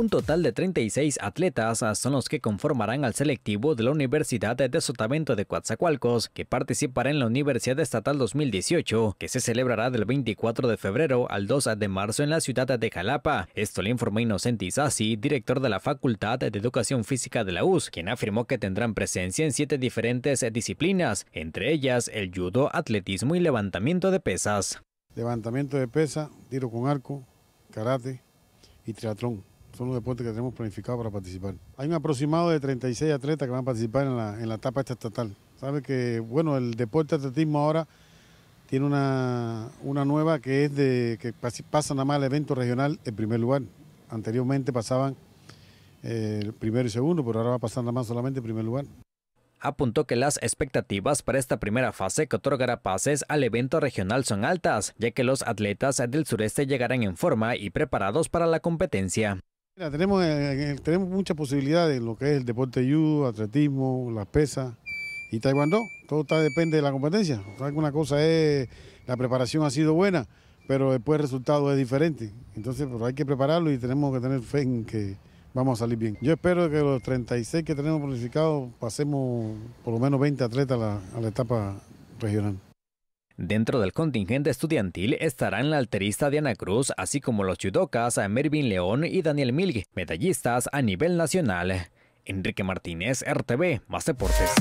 Un total de 36 atletas ah, son los que conformarán al selectivo de la Universidad de Sotavento de Coatzacoalcos, que participará en la Universidad Estatal 2018, que se celebrará del 24 de febrero al 2 de marzo en la ciudad de Jalapa. Esto le informó Inocente Isasi, director de la Facultad de Educación Física de la US, quien afirmó que tendrán presencia en siete diferentes eh, disciplinas, entre ellas el judo, atletismo y levantamiento de pesas. Levantamiento de pesa, tiro con arco, karate y triatlón son los deportes que tenemos planificado para participar. Hay un aproximado de 36 atletas que van a participar en la, etapa estatal. Sabe que, bueno, el deporte atletismo ahora tiene una, nueva que es de que pasa nada más el evento regional en primer lugar. Anteriormente pasaban eh, el primero y segundo, pero ahora va a pasar nada más solamente en primer lugar apuntó que las expectativas para esta primera fase que otorgará pases al evento regional son altas, ya que los atletas del sureste llegarán en forma y preparados para la competencia. Mira, tenemos, eh, eh, eh, tenemos muchas posibilidades en lo que es el deporte judo, atletismo, las pesas y taekwondo. Todo está, depende de la competencia. Una cosa es, la preparación ha sido buena, pero después el resultado es diferente. Entonces, pues, hay que prepararlo y tenemos que tener fe en que vamos a salir bien. Yo espero que los 36 que tenemos planificados pasemos por lo menos 20 atletas a la etapa regional. Dentro del contingente estudiantil estarán la alterista Diana Cruz, así como los judocas Mervin León y Daniel Milg, medallistas a nivel nacional. Enrique Martínez, RTV, Más Deportes.